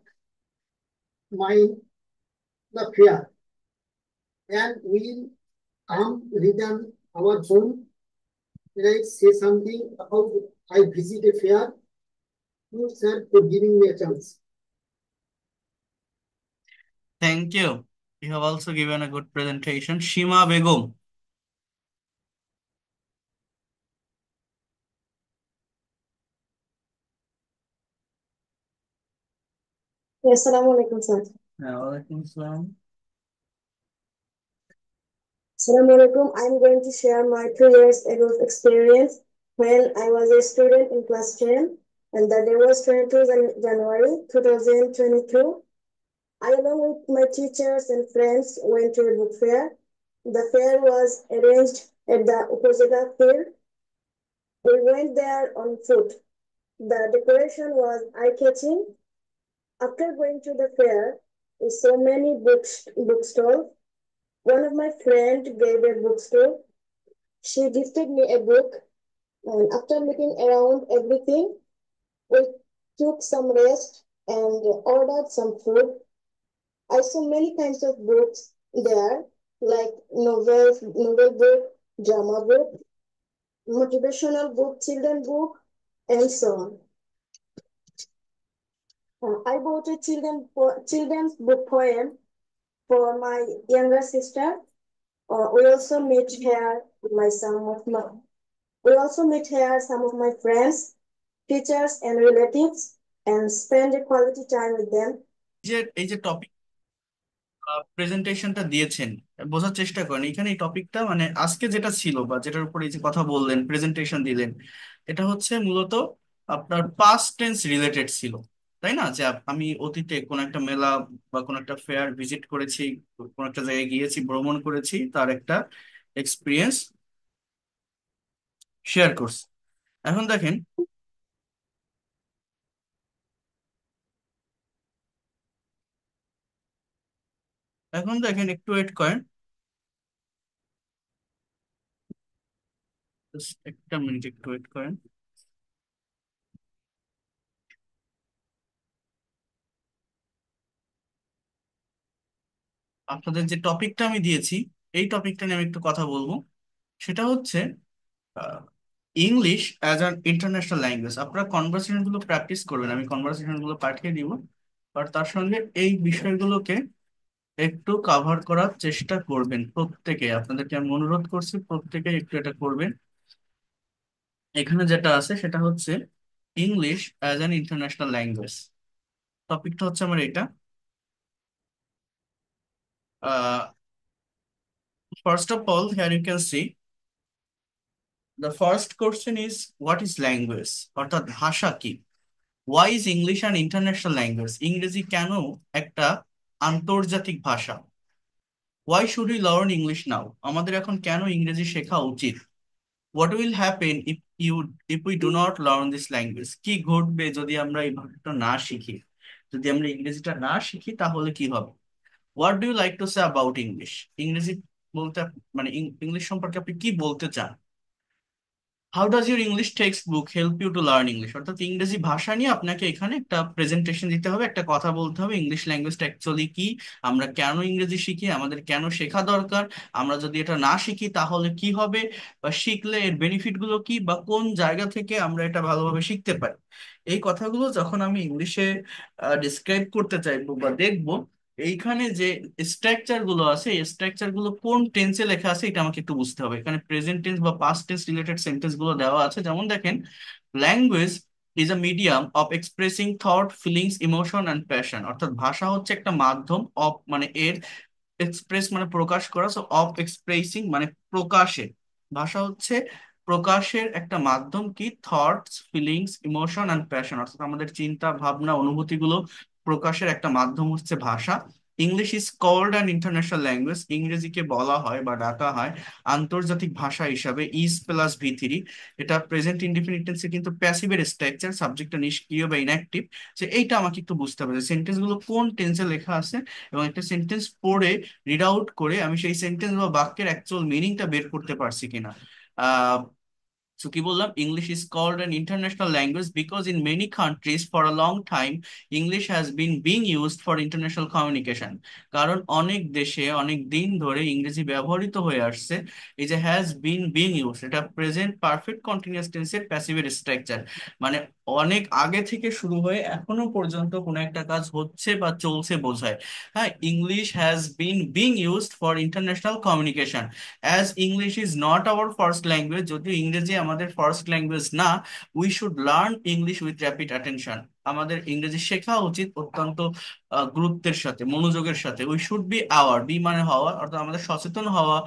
my the fair and will come return আমার phone. Did I say something about I visit a fair? You, sir, for giving me a chance. Thank you. You have also given a good presentation. Shima Begum. Yes, Assalamu Assalamu alaikum. I'm going to share my two years ago experience when I was a student in class 10 and that day was 22 January 2022. I along with my teachers and friends went to a book fair. The fair was arranged at the Upazila field. We went there on foot. The decoration was eye-catching. After going to the fair, we saw many books, bookstores one of my friend gave a bookstore. She gifted me a book. And after looking around everything, we took some rest and ordered some food. I saw many kinds of books there, like novels, novel book, drama book, motivational book, children book, and so on. Uh, I bought a children po children's book poem for my younger sister. Uh, we also met here my some of my we also met here some of my friends, teachers and relatives and spend a quality time with them. যে এই যে topic প্রেজেন্টেশনটা দিয়েছেন বোঝার চেষ্টা করেন এখানে এই টপিকটা মানে আজকে যেটা ছিল বা যেটার উপরে এই যে কথা বললেন প্রেজেন্টেশন দিলেন এটা হচ্ছে মূলত আপনার পাস্ট টেন্স রিলেটেড ছিল তাই না যে আমি অতীতে কোন একটা মেলা বা কোন একটা ফেয়ার ভিজিট করেছি কোন একটা জায়গায় গিয়েছি ভ্রমণ করেছি তার একটা এক্সপিরিয়েন্স শেয়ার করছি এখন দেখেন এখন দেখেন একটু ওয়েট করেন একটা মিনিট একটু ওয়েট করেন আপনাদের যে টপিকটা আমি দিয়েছি এই টপিকটা নিয়ে আমি একটু কথা বলবো সেটা হচ্ছে English as an international language আপনারা গুলো প্র্যাকটিস করবেন আমি গুলো পাঠিয়ে দিব আর তার সঙ্গে এই বিষয়গুলোকে একটু কাভার করার চেষ্টা করবেন প্রত্যেকে আপনাদেরকে আমি অনুরোধ করছি প্রত্যেকে একটু এটা করবেন এখানে যেটা আছে সেটা হচ্ছে English as an international language টপিকটা হচ্ছে আমার এটা Uh, first of all, here you can see the first question is what is language? Or the ভাষা ki? Why is English an international language? ইংরেজি কেন একটা আন্তর্জাতিক ভাষা? Why should we learn English now? আমাদের এখন কেন ইংরেজি শেখা উচিত? What will happen if you if we do not learn this language? কি ঘটবে যদি আমরা এই ভাষাটা না শিখি? যদি আমরা ইংরেজিটা না শিখি তাহলে কি হবে? What do you like to say about English ইংরেজি বলতে মানে ইংলিশ সম্পর্কে আপনি কি বলতে চান how does your English textbook help you to learn English অর্থাৎ ইংরেজি ভাষা নিয়ে আপনাকে এখানে একটা প্রেজেন্টেশন দিতে হবে একটা কথা বলতে হবে ইংলিশ ল্যাঙ্গুয়েজটা অ্যাকচুয়ালি কি আমরা কেন ইংরেজি শিখি আমাদের কেন শেখা দরকার আমরা যদি এটা না শিখি তাহলে কি হবে বা শিখলে এর বেনিফিটগুলো কি বা কোন জায়গা থেকে আমরা এটা ভালোভাবে শিখতে পারি এই কথাগুলো যখন আমি ইংলিশে ডিসক্রাইব করতে চাইবো বা দেখবো এইখানে যে স্ট্রাকচার গুলো আছে এই স্ট্রাকচার গুলো কোন টেন্সে লেখা আছে এটা আমাকে একটু বুঝতে হবে এখানে প্রেজেন্ট টেন্স বা পাস্ট টেন্স রিলেটেড সেন্টেন্স গুলো দেওয়া আছে যেমন দেখেন language is a medium of expressing thought feelings emotion and passion অর্থাৎ ভাষা হচ্ছে একটা মাধ্যম অফ মানে এর এক্সপ্রেস মানে প্রকাশ করা সো অফ এক্সপ্রেসিং মানে প্রকাশে ভাষা হচ্ছে প্রকাশের একটা মাধ্যম কি thoughts feelings emotion and passion অর্থাৎ আমাদের চিন্তা ভাবনা অনুভূতিগুলো প্রকাশের একটা মাধ্যম হচ্ছে ভাষা English is called an international language ইংরেজিকে বলা হয় বা ডাকা হয় আন্তর্জাতিক ভাষা হিসাবে ইজ প্লাস ভি থ্রি এটা প্রেজেন্ট ইন্ডিফিনিট কিন্তু প্যাসিভের স্ট্রাকচার সাবজেক্টটা নিষ্ক্রিয় বা ইনঅ্যাক্টিভ যে এইটা আমাকে একটু বুঝতে হবে সেন্টেন্সগুলো কোন টেন্সে লেখা আছে এবং একটা সেন্টেন্স পড়ে রিড আউট করে আমি সেই সেন্টেন্স বা বাক্যের অ্যাকচুয়াল মিনিংটা বের করতে পারছি কিনা আহ সো কি বললাম English is called an international language because in many countries for a long time English has been being used for international communication কারণ অনেক দেশে অনেক দিন ধরে ইংরেজি ব্যবহৃত হয়ে আসছে এই যে হ্যাজ বিন বিং ইউজ এটা প্রেজেন্ট পারফেক্ট কন্টিনিউয়াস টেন্সের প্যাসিভের স্ট্রাকচার মানে অনেক আগে থেকে শুরু হয়ে এখনো পর্যন্ত কোনো একটা কাজ হচ্ছে বা চলছে বোঝায় হ্যাঁ English has been being used for international communication as English is not our first language যদিও ইংরেজি আমাদের ফার্স্ট ল্যাঙ্গুয়েজ না we should learn English with rapid attention আমাদের ইংরেজি শেখা উচিত অত্যন্ত গুরুত্বের সাথে মনোযোগের সাথে we should be our be মানে হওয়া অর্থাৎ আমাদের সচেতন হওয়া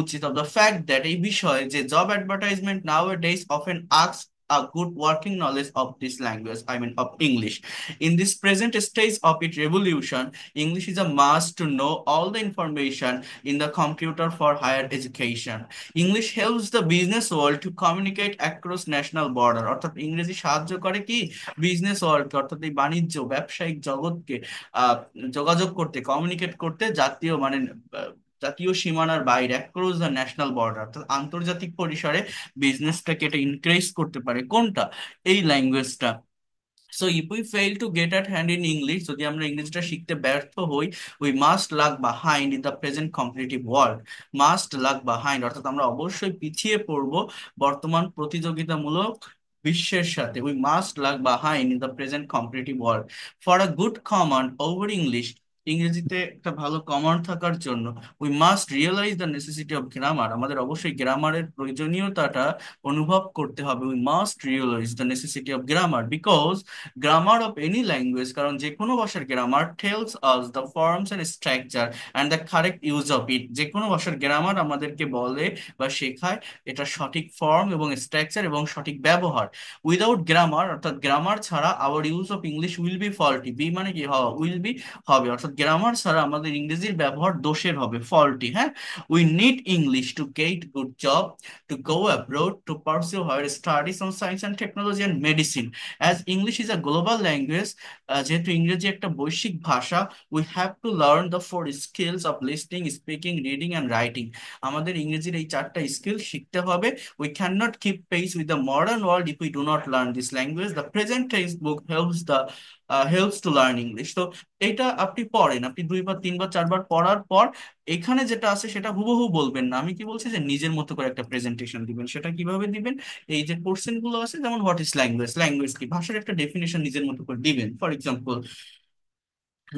উচিত অব দ্য ফ্যাক্ট দ্যাট এই বিষয়ে যে job advertisement nowadays often asks a good working knowledge of this language, I mean of English. In this present stage of its revolution, English is a must to know all the information in the computer for higher education. English helps the business world to communicate across national border. অর্থাৎ ইংরেজি সাহায্য করে কি business the banijo, website, বাণিজ্য ব্যবসায়িক জগৎকে যোগাযোগ করতে কমিউনিকেট করতে জাতীয় মানে জাতীয় সীমানার বাইরে অ্যাক্রস দ্য ন্যাশনাল বর্ডার অর্থাৎ আন্তর্জাতিক পরিসরে বিজনেসটাকে এটা ইনক্রিজ করতে পারে কোনটা এই ল্যাঙ্গুয়েজটা so if we fail to get at hand in English যদি আমরা ইংলিশটা শিখতে ব্যর্থ হই we must lag behind in the present competitive world must lag behind অর্থাৎ আমরা অবশ্যই পিছিয়ে পড়বো বর্তমান প্রতিযোগিতামূলক বিশ্বের সাথে we must lag behind in the present competitive world for a good command over English ইংরেজিতে একটা ভালো কমান্ড থাকার জন্য we must realise the necessity of grammar আমাদের অবশ্যই গ্রামারের প্রয়োজনীয়তাটা অনুভব করতে হবে we must realise the necessity of grammar because grammar of any language কারণ যে কোনো ভাষার grammar tells us the forms and structure and the correct use of it যে কোনো ভাষার গ্রামার আমাদেরকে বলে বা শেখায় এটা সঠিক ফর্ম এবং স্ট্রাকচার এবং সঠিক ব্যবহার উইদাউট গ্রামার অর্থাৎ গ্রামার ছাড়া our use of English will be faulty be মানে কি হওয়া উইল বি হবে অর্থাৎ গ্রামার ছাড়া আমাদের ইংরেজির ব্যবহার দোষের হবে ফলটি হ্যাঁ we need English to get good job to go abroad to pursue higher studies on science and technology and medicine as English is a global language যেহেতু ইংরেজি একটা বৈশ্বিক ভাষা we have to learn the four skills of listing speaking reading and writing আমাদের ইংরেজির এই চারটা skill শিখতে হবে we can not keep pace with the modern world if we do not learn this language the present textbook helps the helps to learn English তো এটা আপনি পড়েন আপনি দুইবার তিনবার চারবার পড়ার পর এখানে যেটা আছে সেটা হুবহু বলবেন না আমি কি বলছি যে নিজের মতো করে একটা প্রেজেন্টেশন দিবেন সেটা কিভাবে দিবেন এই যে কোশ্চেন গুলো আছে যেমন হোয়াট ইজ ল্যাঙ্গুয়েজ ল্যাঙ্গুয়েজ কি ভাষার একটা ডেফিনেশন নিজের মতো করে দিবেন for example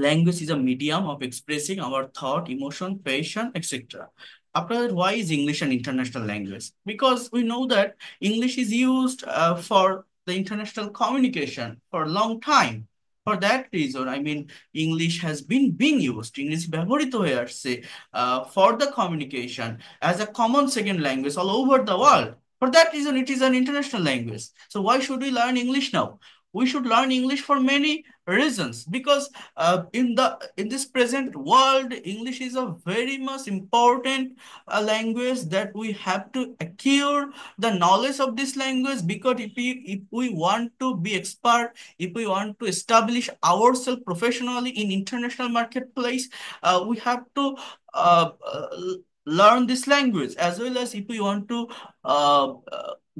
language is a medium of expressing our thought emotion passion etcetera আপনাদের why is English and international language because we know that English is used for the international communication for long time For that reason, I mean, English has been being used, English ব্যবহৃত হয়ে আসছে uh, for the communication as a common second language all over the world. For that reason, it is an international language. So why should we learn English now? we should learn English for many reasons because uh, in the in this present world, English is a very much important uh, language that we have to acquire the knowledge of this language because if we, if we want to be expert, if we want to establish ourselves professionally in international marketplace, uh, we have to uh, uh, learn this language as well as if we want to uh,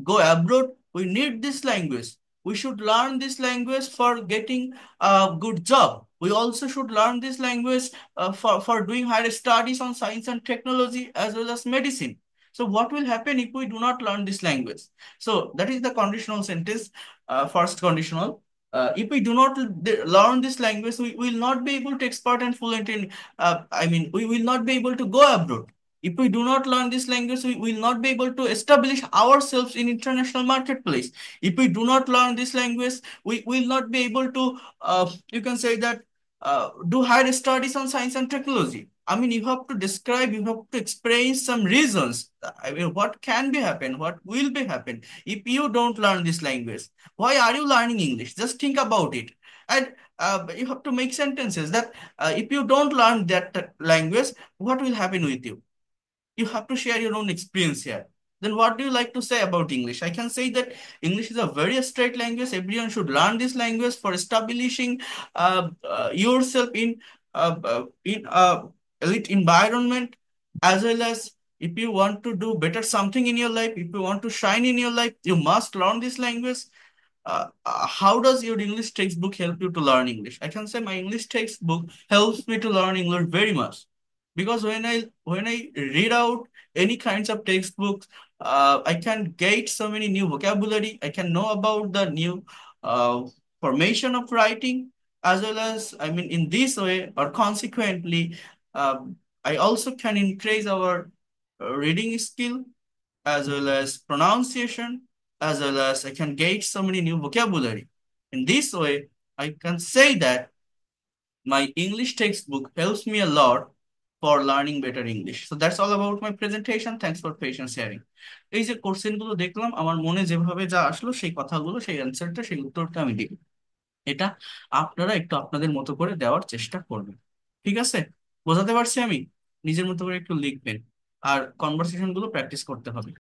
go abroad, we need this language. We should learn this language for getting a good job. We also should learn this language uh, for, for doing higher studies on science and technology as well as medicine. So what will happen if we do not learn this language? So that is the conditional sentence, uh, first conditional. Uh, if we do not learn this language, we will not be able to export and fluent in, uh, I mean, we will not be able to go abroad. If we do not learn this language, we will not be able to establish ourselves in international marketplace. If we do not learn this language, we will not be able to, uh, you can say that, uh, do higher studies on science and technology. I mean, you have to describe, you have to explain some reasons. I mean, what can be happen, what will be happen if you don't learn this language? Why are you learning English? Just think about it. And uh, you have to make sentences that uh, if you don't learn that language, what will happen with you? You have to share your own experience here. Then what do you like to say about English? I can say that English is a very straight language. Everyone should learn this language for establishing uh, uh, yourself in uh, uh in a uh, elite environment as well as if you want to do better something in your life, if you want to shine in your life, you must learn this language. Uh, uh how does your English textbook help you to learn English? I can say my English textbook helps me to learn English very much because when i when i read out any kinds of textbooks uh, i can get so many new vocabulary i can know about the new uh, formation of writing as well as i mean in this way or consequently um, i also can increase our uh, reading skill as well as pronunciation as well as i can get so many new vocabulary in this way i can say that my english textbook helps me a lot for learning better English. So that's all about my presentation. Thanks for patience hearing. এই যে কোশ্চেনগুলো দেখলাম আমার মনে যেভাবে যা আসলো সেই কথাগুলো সেই অ্যানসারটা সেই উত্তরটা আমি দিই এটা আপনারা একটু আপনাদের মতো করে দেওয়ার চেষ্টা করবেন ঠিক আছে বোঝাতে পারছি আমি নিজের মতো করে একটু লিখবেন আর কনভারসেশনগুলো প্র্যাকটিস করতে হবে